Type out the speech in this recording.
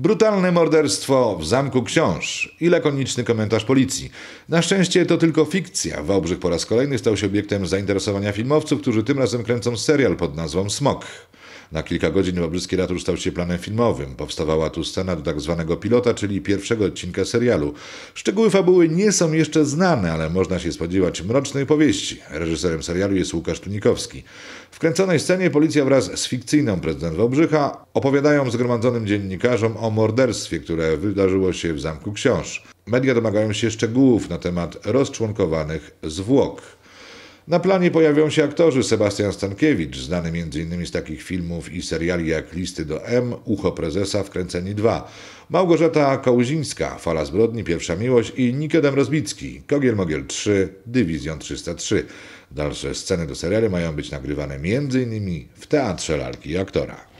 Brutalne morderstwo w Zamku Książ i lakoniczny komentarz policji. Na szczęście to tylko fikcja. Wałbrzych po raz kolejny stał się obiektem zainteresowania filmowców, którzy tym razem kręcą serial pod nazwą Smok. Na kilka godzin Wawelski Ratusz stał się planem filmowym. Powstawała tu scena do tak zwanego pilota, czyli pierwszego odcinka serialu. Szczegóły fabuły nie są jeszcze znane, ale można się spodziewać mrocznej powieści. Reżyserem serialu jest Łukasz Tunikowski. W kręconej scenie policja wraz z fikcyjną prezydent Wałbrzycha opowiadają zgromadzonym dziennikarzom o morderstwie, które wydarzyło się w Zamku Książ. Media domagają się szczegółów na temat rozczłonkowanych zwłok. Na planie pojawią się aktorzy Sebastian Stankiewicz, znany m.in. z takich filmów i seriali jak Listy do M, Ucho Prezesa, Wkręceni 2, Małgorzata Kołzińska, Fala Zbrodni, Pierwsza Miłość i Nikodem Rozbicki, Kogiel Mogiel 3, Dywizjon 303. Dalsze sceny do serialu mają być nagrywane m.in. w Teatrze Lalki Aktora.